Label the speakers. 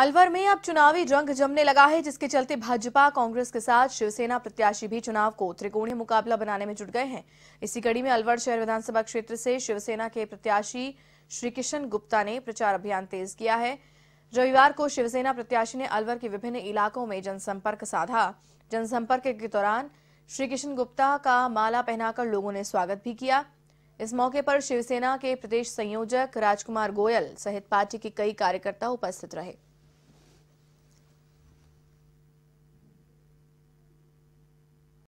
Speaker 1: अलवर में अब चुनावी जंग जमने लगा है जिसके चलते भाजपा कांग्रेस के साथ शिवसेना प्रत्याशी भी चुनाव को त्रिकोणीय मुकाबला बनाने में जुट गए हैं इसी कड़ी में अलवर शहर विधानसभा क्षेत्र से शिवसेना के प्रत्याशी श्री किशन गुप्ता ने प्रचार अभियान तेज किया है रविवार को शिवसेना प्रत्याशी ने अलवर के विभिन्न इलाकों में जनसंपर्क साधा जनसंपर्क के दौरान श्री किशन गुप्ता का माला पहनाकर लोगों ने स्वागत भी किया इस मौके पर शिवसेना के प्रदेश संयोजक राजकुमार गोयल सहित पार्टी के कई कार्यकर्ता उपस्थित रहे